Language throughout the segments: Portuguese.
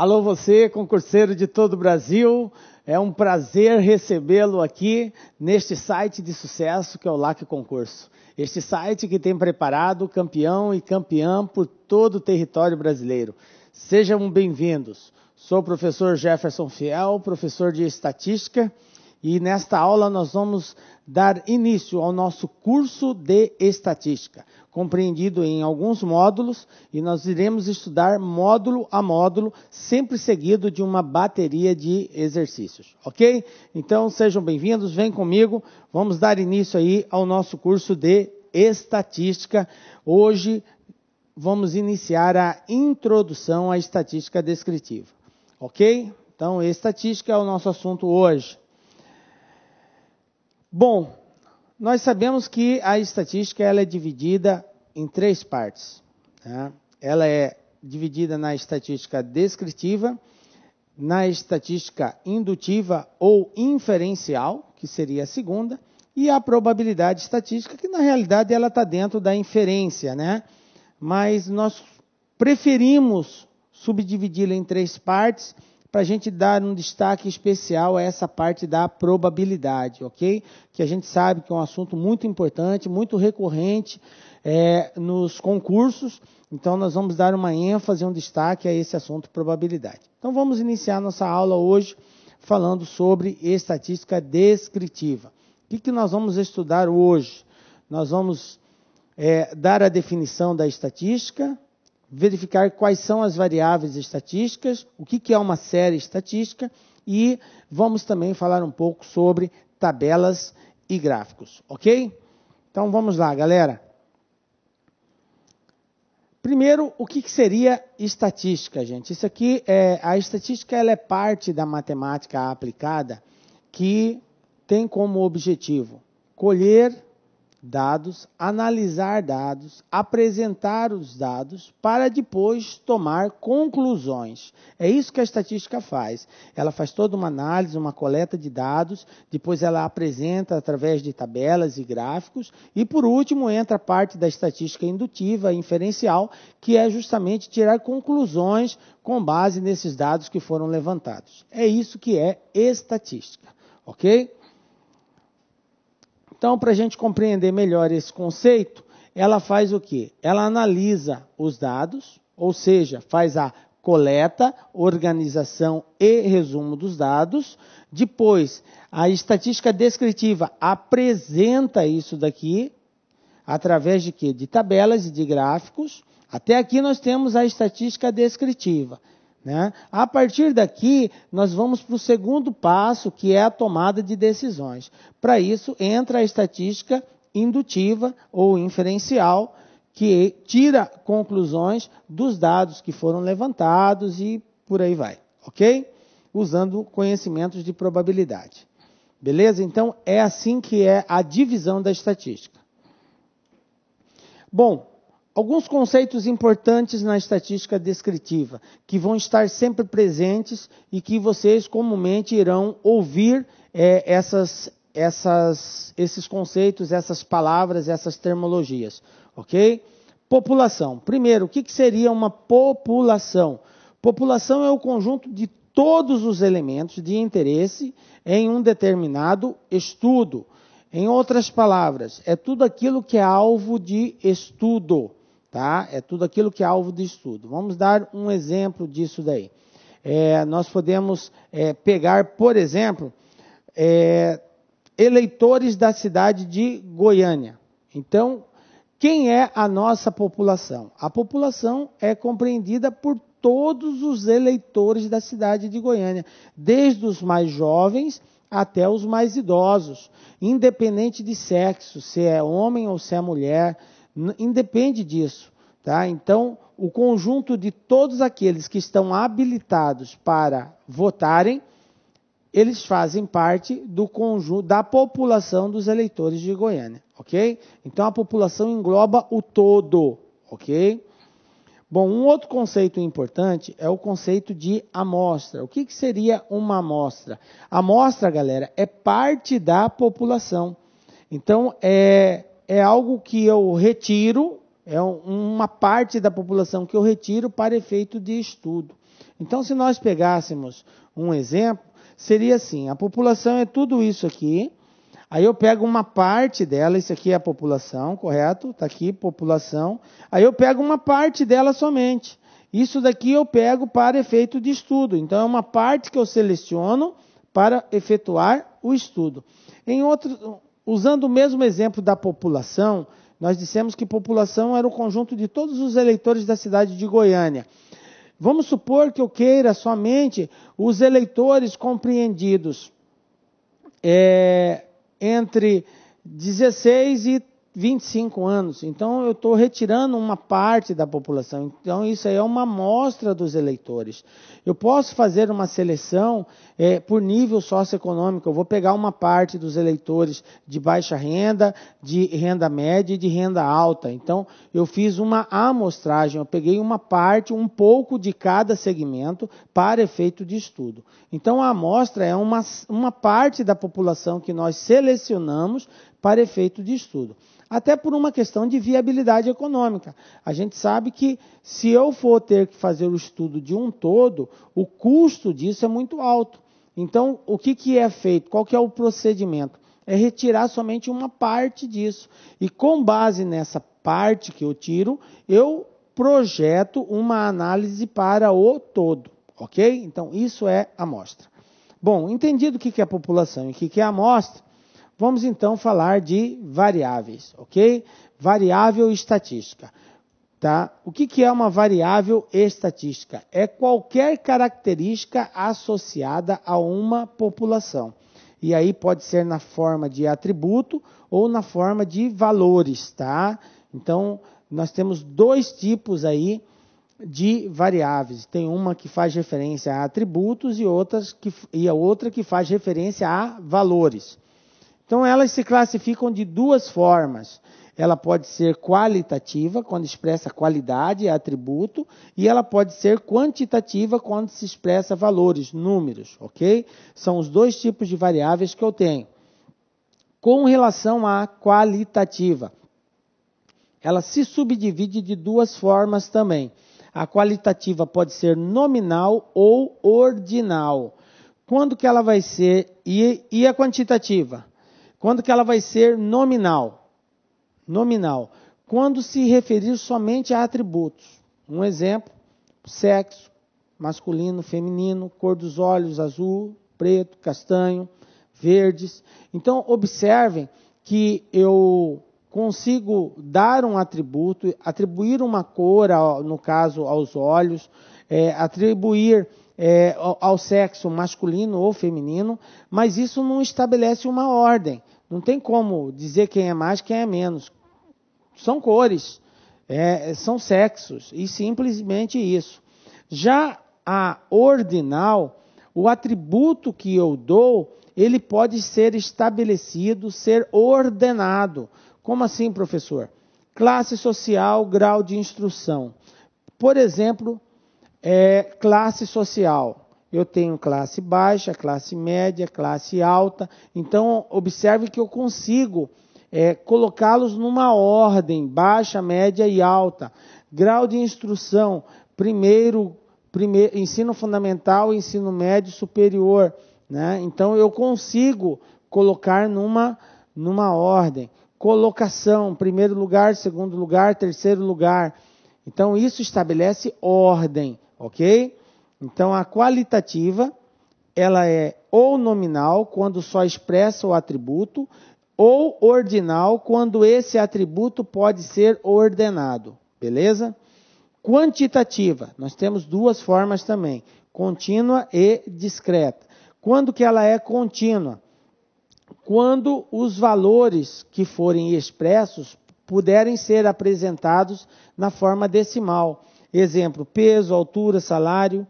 Alô você, concurseiro de todo o Brasil. É um prazer recebê-lo aqui neste site de sucesso que é o LAC Concurso. Este site que tem preparado campeão e campeã por todo o território brasileiro. Sejam bem-vindos. Sou o professor Jefferson Fiel, professor de Estatística e nesta aula nós vamos dar início ao nosso curso de estatística, compreendido em alguns módulos, e nós iremos estudar módulo a módulo, sempre seguido de uma bateria de exercícios, ok? Então sejam bem-vindos, vem comigo, vamos dar início aí ao nosso curso de estatística. Hoje vamos iniciar a introdução à estatística descritiva, ok? Então, estatística é o nosso assunto hoje. Bom, nós sabemos que a estatística ela é dividida em três partes. Né? Ela é dividida na estatística descritiva, na estatística indutiva ou inferencial, que seria a segunda, e a probabilidade estatística, que na realidade ela está dentro da inferência, né? Mas nós preferimos subdividi-la em três partes para a gente dar um destaque especial a essa parte da probabilidade, ok? Que a gente sabe que é um assunto muito importante, muito recorrente é, nos concursos. Então, nós vamos dar uma ênfase, um destaque a esse assunto probabilidade. Então, vamos iniciar nossa aula hoje falando sobre estatística descritiva. O que, que nós vamos estudar hoje? Nós vamos é, dar a definição da estatística, verificar quais são as variáveis estatísticas, o que é uma série estatística e vamos também falar um pouco sobre tabelas e gráficos, ok? Então vamos lá, galera. Primeiro, o que seria estatística, gente? Isso aqui é a estatística, ela é parte da matemática aplicada que tem como objetivo colher dados, analisar dados, apresentar os dados para depois tomar conclusões. É isso que a estatística faz. Ela faz toda uma análise, uma coleta de dados, depois ela apresenta através de tabelas e gráficos e por último entra a parte da estatística indutiva inferencial, que é justamente tirar conclusões com base nesses dados que foram levantados. É isso que é estatística, OK? Então, para a gente compreender melhor esse conceito, ela faz o quê? Ela analisa os dados, ou seja, faz a coleta, organização e resumo dos dados. Depois, a estatística descritiva apresenta isso daqui através de quê? De tabelas e de gráficos. Até aqui nós temos a estatística descritiva. Né? A partir daqui, nós vamos para o segundo passo, que é a tomada de decisões. Para isso, entra a estatística indutiva ou inferencial, que tira conclusões dos dados que foram levantados e por aí vai, ok? Usando conhecimentos de probabilidade. Beleza? Então, é assim que é a divisão da estatística. Bom, Alguns conceitos importantes na estatística descritiva, que vão estar sempre presentes e que vocês comumente irão ouvir é, essas, essas, esses conceitos, essas palavras, essas termologias. Ok? População. Primeiro, o que, que seria uma população? População é o conjunto de todos os elementos de interesse em um determinado estudo. Em outras palavras, é tudo aquilo que é alvo de estudo tá? É tudo aquilo que é alvo de estudo. Vamos dar um exemplo disso daí. É, nós podemos é, pegar, por exemplo, é, eleitores da cidade de Goiânia. Então, quem é a nossa população? A população é compreendida por todos os eleitores da cidade de Goiânia, desde os mais jovens até os mais idosos, independente de sexo, se é homem ou se é mulher, independe disso. Tá? Então, o conjunto de todos aqueles que estão habilitados para votarem, eles fazem parte do conjunto da população dos eleitores de Goiânia, ok? Então a população engloba o todo, ok? Bom, um outro conceito importante é o conceito de amostra. O que, que seria uma amostra? A amostra, galera, é parte da população. Então, é, é algo que eu retiro, é uma parte da população que eu retiro para efeito de estudo. Então, se nós pegássemos um exemplo, seria assim: a população é tudo isso aqui. Aí eu pego uma parte dela, isso aqui é a população, correto? Está aqui, população. Aí eu pego uma parte dela somente. Isso daqui eu pego para efeito de estudo. Então, é uma parte que eu seleciono para efetuar o estudo. Em outro, Usando o mesmo exemplo da população, nós dissemos que população era o conjunto de todos os eleitores da cidade de Goiânia. Vamos supor que eu queira somente os eleitores compreendidos é, entre 16 e 25 anos. Então, eu estou retirando uma parte da população. Então, isso aí é uma amostra dos eleitores. Eu posso fazer uma seleção é, por nível socioeconômico. Eu vou pegar uma parte dos eleitores de baixa renda, de renda média e de renda alta. Então, eu fiz uma amostragem. Eu peguei uma parte, um pouco de cada segmento para efeito de estudo. Então, a amostra é uma, uma parte da população que nós selecionamos para efeito de estudo até por uma questão de viabilidade econômica. A gente sabe que se eu for ter que fazer o estudo de um todo, o custo disso é muito alto. Então, o que, que é feito? Qual que é o procedimento? É retirar somente uma parte disso. E com base nessa parte que eu tiro, eu projeto uma análise para o todo. Ok? Então, isso é amostra. Bom, entendido o que é população e o que é amostra, Vamos então falar de variáveis, ok? Variável estatística. Tá? O que, que é uma variável estatística? É qualquer característica associada a uma população. E aí pode ser na forma de atributo ou na forma de valores, tá? Então, nós temos dois tipos aí de variáveis. Tem uma que faz referência a atributos e, outras que, e a outra que faz referência a valores. Então elas se classificam de duas formas. Ela pode ser qualitativa, quando expressa qualidade, é atributo, e ela pode ser quantitativa, quando se expressa valores, números, ok? São os dois tipos de variáveis que eu tenho. Com relação à qualitativa, ela se subdivide de duas formas também. A qualitativa pode ser nominal ou ordinal. Quando que ela vai ser? E, e a quantitativa? Quando que ela vai ser nominal? Nominal. Quando se referir somente a atributos. Um exemplo, sexo, masculino, feminino, cor dos olhos, azul, preto, castanho, verdes. Então, observem que eu consigo dar um atributo, atribuir uma cor, no caso, aos olhos, é, atribuir é, ao sexo masculino ou feminino, mas isso não estabelece uma ordem. Não tem como dizer quem é mais, quem é menos. São cores, é, são sexos, e simplesmente isso. Já a ordinal, o atributo que eu dou, ele pode ser estabelecido, ser ordenado. Como assim, professor? Classe social, grau de instrução. Por exemplo, é classe social. Eu tenho classe baixa, classe média, classe alta. Então, observe que eu consigo é, colocá-los numa ordem: baixa, média e alta. Grau de instrução: primeiro, primeiro ensino fundamental, ensino médio, superior. Né? Então, eu consigo colocar numa, numa ordem. Colocação: primeiro lugar, segundo lugar, terceiro lugar. Então, isso estabelece ordem ok? Então a qualitativa ela é ou nominal quando só expressa o atributo ou ordinal quando esse atributo pode ser ordenado, beleza? Quantitativa, nós temos duas formas também, contínua e discreta. Quando que ela é contínua? Quando os valores que forem expressos puderem ser apresentados na forma decimal. Exemplo, peso, altura, salário,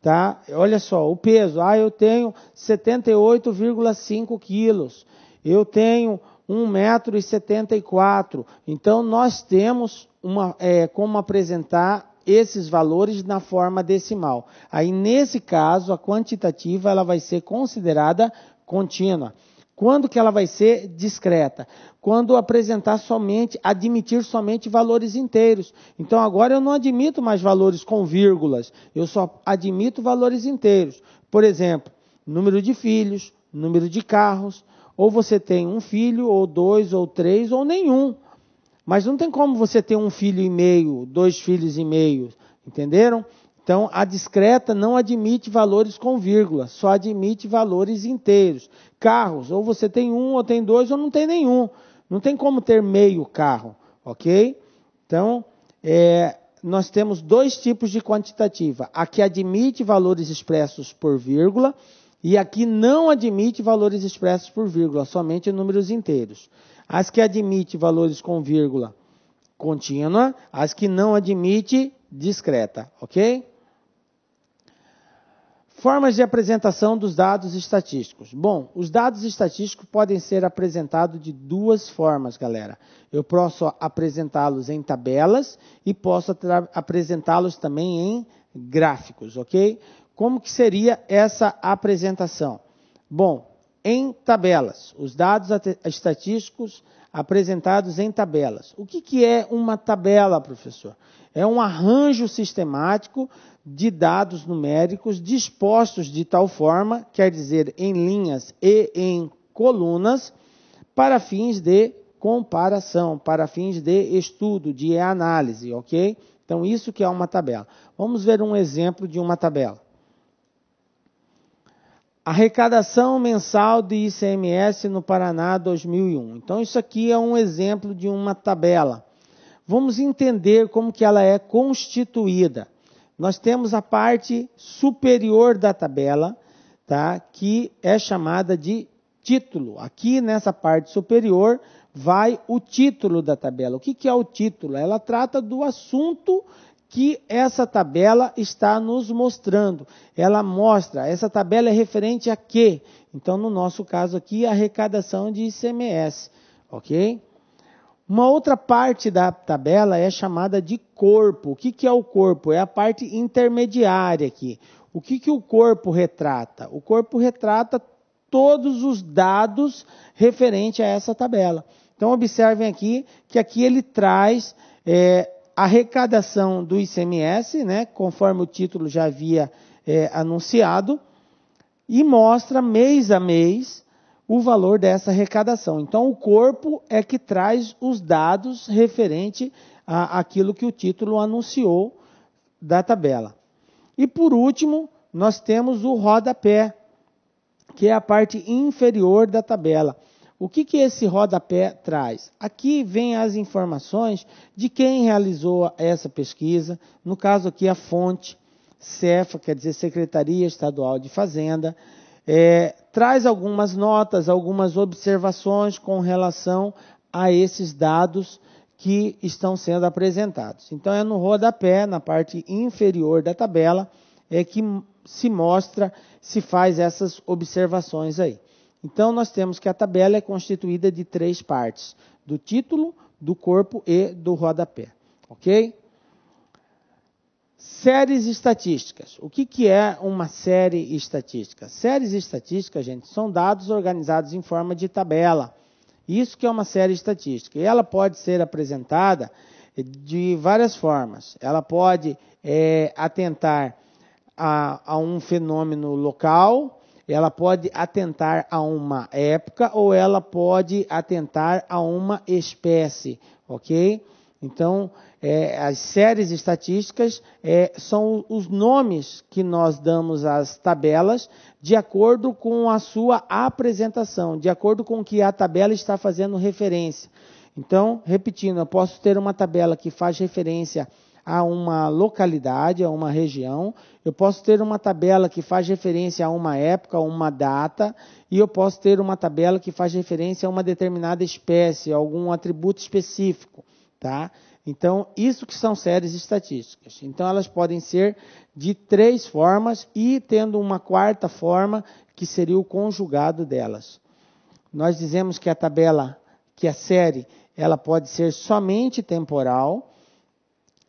tá? Olha só, o peso, ah, eu tenho 78,5 quilos, eu tenho 1,74m. Então, nós temos uma, é, como apresentar esses valores na forma decimal. Aí, nesse caso, a quantitativa ela vai ser considerada contínua. Quando que ela vai ser discreta? Quando apresentar somente, admitir somente valores inteiros. Então agora eu não admito mais valores com vírgulas, eu só admito valores inteiros. Por exemplo, número de filhos, número de carros, ou você tem um filho, ou dois, ou três, ou nenhum. Mas não tem como você ter um filho e meio, dois filhos e meio, entenderam? Então, a discreta não admite valores com vírgula, só admite valores inteiros. Carros, ou você tem um, ou tem dois, ou não tem nenhum. Não tem como ter meio carro, ok? Então, é, nós temos dois tipos de quantitativa: a que admite valores expressos por vírgula e a que não admite valores expressos por vírgula, somente números inteiros. As que admite valores com vírgula contínua, as que não admite discreta, ok? Formas de apresentação dos dados estatísticos. Bom, os dados estatísticos podem ser apresentados de duas formas, galera. Eu posso apresentá-los em tabelas e posso apresentá-los também em gráficos, ok? Como que seria essa apresentação? Bom, em tabelas, os dados estatísticos apresentados em tabelas. O que, que é uma tabela, professor? É um arranjo sistemático de dados numéricos dispostos de tal forma, quer dizer, em linhas e em colunas, para fins de comparação, para fins de estudo, de análise, ok? Então, isso que é uma tabela. Vamos ver um exemplo de uma tabela. Arrecadação mensal de ICMS no Paraná 2001. Então, isso aqui é um exemplo de uma tabela. Vamos entender como que ela é constituída nós temos a parte superior da tabela, tá? que é chamada de título. Aqui nessa parte superior vai o título da tabela. O que, que é o título? Ela trata do assunto que essa tabela está nos mostrando. Ela mostra, essa tabela é referente a quê? Então, no nosso caso aqui, a arrecadação de ICMS, ok? Uma outra parte da tabela é chamada de corpo. O que, que é o corpo? É a parte intermediária aqui. O que, que o corpo retrata? O corpo retrata todos os dados referentes a essa tabela. Então, observem aqui que aqui ele traz é, arrecadação do ICMS, né, conforme o título já havia é, anunciado, e mostra mês a mês o valor dessa arrecadação. Então, o corpo é que traz os dados referente àquilo que o título anunciou da tabela. E por último, nós temos o rodapé, que é a parte inferior da tabela. O que, que esse rodapé traz? Aqui vem as informações de quem realizou essa pesquisa, no caso aqui a fonte, CEFA, quer dizer Secretaria Estadual de Fazenda, é, traz algumas notas, algumas observações com relação a esses dados que estão sendo apresentados. Então, é no rodapé, na parte inferior da tabela, é que se mostra, se faz essas observações aí. Então, nós temos que a tabela é constituída de três partes: do título, do corpo e do rodapé. Ok? Séries estatísticas. O que, que é uma série estatística? Séries estatísticas, gente, são dados organizados em forma de tabela. Isso que é uma série estatística. E ela pode ser apresentada de várias formas. Ela pode é, atentar a, a um fenômeno local, ela pode atentar a uma época ou ela pode atentar a uma espécie, ok? Então, é, as séries estatísticas é, são os nomes que nós damos às tabelas de acordo com a sua apresentação, de acordo com o que a tabela está fazendo referência. Então, repetindo, eu posso ter uma tabela que faz referência a uma localidade, a uma região, eu posso ter uma tabela que faz referência a uma época, a uma data, e eu posso ter uma tabela que faz referência a uma determinada espécie, a algum atributo específico, tá? Então, isso que são séries estatísticas. Então, elas podem ser de três formas e tendo uma quarta forma, que seria o conjugado delas. Nós dizemos que a tabela, que a série, ela pode ser somente temporal,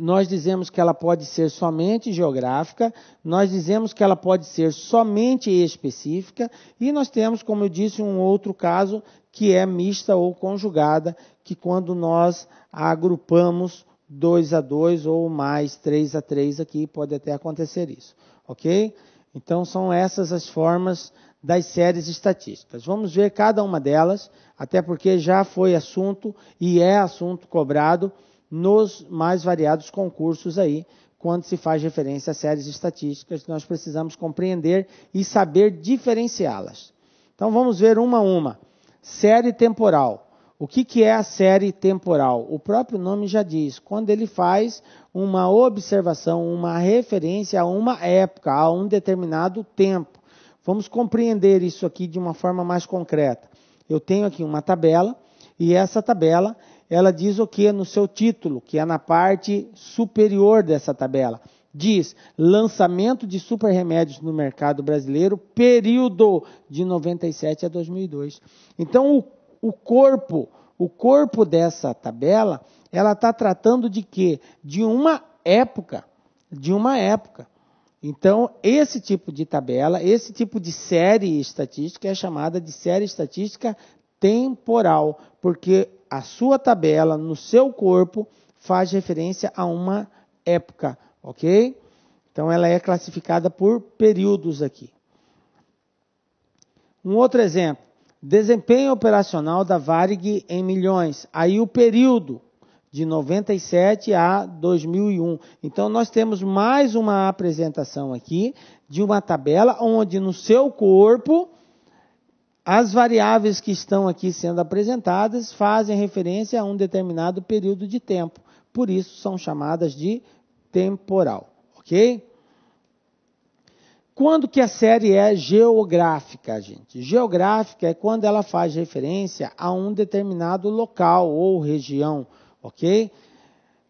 nós dizemos que ela pode ser somente geográfica, nós dizemos que ela pode ser somente específica, e nós temos, como eu disse, um outro caso que é mista ou conjugada, que quando nós agrupamos dois a dois ou mais três a três aqui, pode até acontecer isso, ok? Então são essas as formas das séries estatísticas. Vamos ver cada uma delas, até porque já foi assunto e é assunto cobrado nos mais variados concursos aí, quando se faz referência a séries estatísticas, nós precisamos compreender e saber diferenciá-las. Então vamos ver uma a uma. Série temporal. O que, que é a série temporal? O próprio nome já diz, quando ele faz uma observação, uma referência a uma época, a um determinado tempo. Vamos compreender isso aqui de uma forma mais concreta. Eu tenho aqui uma tabela e essa tabela ela diz o que no seu título, que é na parte superior dessa tabela diz lançamento de super remédios no mercado brasileiro, período de 97 a 2002. Então, o, o corpo, o corpo dessa tabela, ela está tratando de quê? De uma época, de uma época. Então, esse tipo de tabela, esse tipo de série estatística é chamada de série estatística temporal, porque a sua tabela no seu corpo faz referência a uma época, Ok? Então ela é classificada por períodos aqui. Um outro exemplo: desempenho operacional da Varig em milhões. Aí o período de 97 a 2001. Então nós temos mais uma apresentação aqui de uma tabela onde no seu corpo as variáveis que estão aqui sendo apresentadas fazem referência a um determinado período de tempo. Por isso são chamadas de temporal, ok? Quando que a série é geográfica, gente? Geográfica é quando ela faz referência a um determinado local ou região, ok?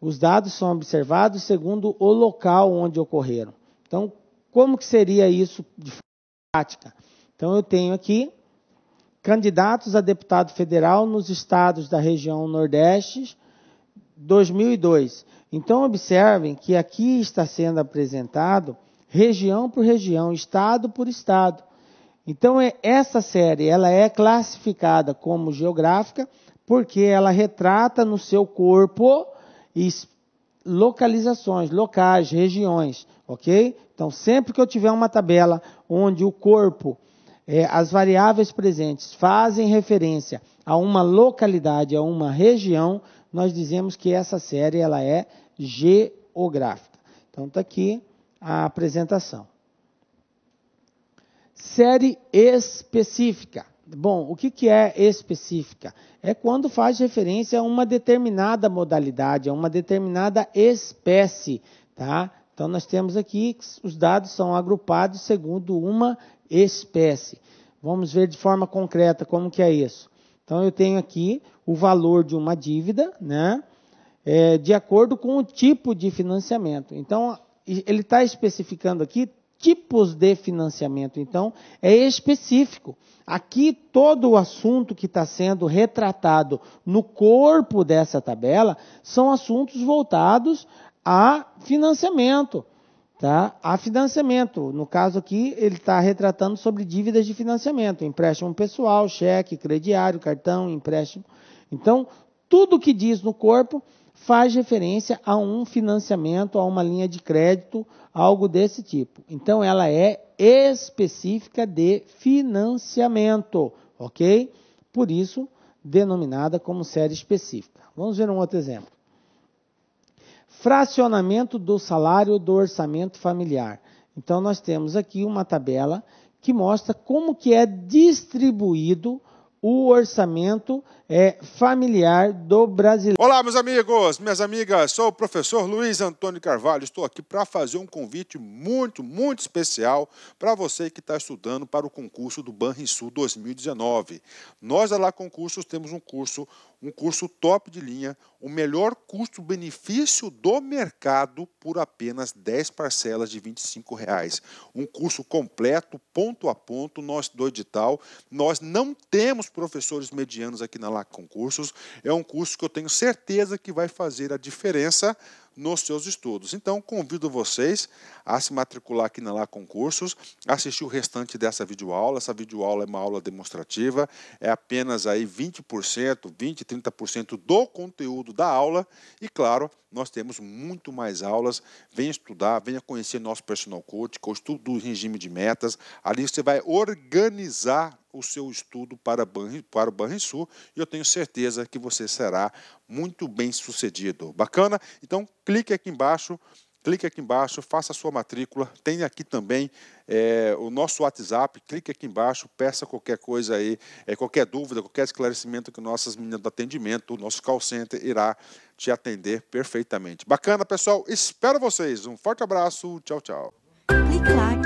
Os dados são observados segundo o local onde ocorreram. Então, como que seria isso de prática? Então, eu tenho aqui candidatos a deputado federal nos estados da região Nordeste 2002. Então, observem que aqui está sendo apresentado região por região, estado por estado. Então, é, essa série ela é classificada como geográfica porque ela retrata no seu corpo localizações, locais, regiões, ok? Então, sempre que eu tiver uma tabela onde o corpo, é, as variáveis presentes fazem referência a uma localidade, a uma região, nós dizemos que essa série ela é geográfica. Então está aqui a apresentação. Série específica. Bom, o que, que é específica? É quando faz referência a uma determinada modalidade, a uma determinada espécie, tá? Então nós temos aqui que os dados são agrupados segundo uma espécie. Vamos ver de forma concreta como que é isso. Então eu tenho aqui o valor de uma dívida, né? É, de acordo com o tipo de financiamento. Então ele está especificando aqui tipos de financiamento. Então é específico. Aqui todo o assunto que está sendo retratado no corpo dessa tabela são assuntos voltados a financiamento Tá? a financiamento. No caso aqui, ele está retratando sobre dívidas de financiamento: empréstimo pessoal, cheque, crediário, cartão, empréstimo. Então, tudo que diz no corpo faz referência a um financiamento, a uma linha de crédito, algo desse tipo. Então, ela é específica de financiamento, ok? Por isso, denominada como série específica. Vamos ver um outro exemplo. Fracionamento do salário do orçamento familiar. Então nós temos aqui uma tabela que mostra como que é distribuído o orçamento é, familiar do brasileiro. Olá, meus amigos, minhas amigas, sou o professor Luiz Antônio Carvalho. Estou aqui para fazer um convite muito, muito especial para você que está estudando para o concurso do Banrisul 2019. Nós, da Lá Concursos, temos um curso um curso top de linha, o melhor custo-benefício do mercado por apenas 10 parcelas de R$ reais. Um curso completo, ponto a ponto, nós do edital. Nós não temos professores medianos aqui na LAC Concursos. É um curso que eu tenho certeza que vai fazer a diferença nos seus estudos. Então, convido vocês a se matricular aqui na Lá Concursos, assistir o restante dessa videoaula. Essa videoaula é uma aula demonstrativa, é apenas aí 20%, 20%, 30% do conteúdo da aula. E, claro, nós temos muito mais aulas. Venha estudar, venha conhecer nosso personal coach, que o estudo do regime de metas. Ali você vai organizar o seu estudo para, para o Banrisul e eu tenho certeza que você será muito bem sucedido. Bacana? Então clique aqui embaixo, clique aqui embaixo, faça a sua matrícula. Tem aqui também é, o nosso WhatsApp, clique aqui embaixo, peça qualquer coisa aí, é, qualquer dúvida, qualquer esclarecimento que nossas meninas do atendimento, o nosso call center irá te atender perfeitamente. Bacana, pessoal? Espero vocês. Um forte abraço. Tchau, tchau. Clique lá.